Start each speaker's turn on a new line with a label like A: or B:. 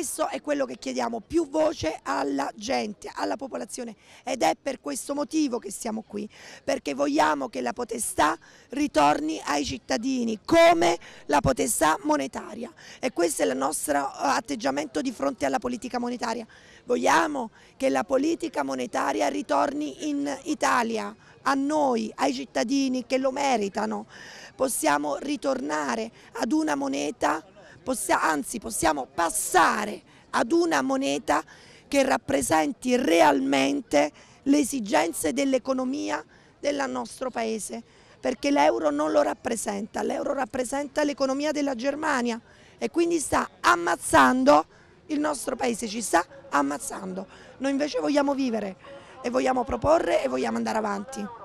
A: questo è quello che chiediamo, più voce alla gente, alla popolazione ed è per questo motivo che siamo qui, perché vogliamo che la potestà ritorni ai cittadini come la potestà monetaria e questo è il nostro eh, atteggiamento di fronte alla politica monetaria. Vogliamo che la politica monetaria ritorni in Italia, a noi, ai cittadini che lo meritano. Possiamo ritornare ad una moneta possia, anzi possiamo passare ad una moneta che rappresenti realmente le esigenze dell'economia del nostro paese, perché l'euro non lo rappresenta, l'euro rappresenta l'economia della Germania e quindi sta ammazzando il nostro paese, ci sta ammazzando. Noi invece vogliamo vivere e vogliamo proporre e vogliamo andare avanti.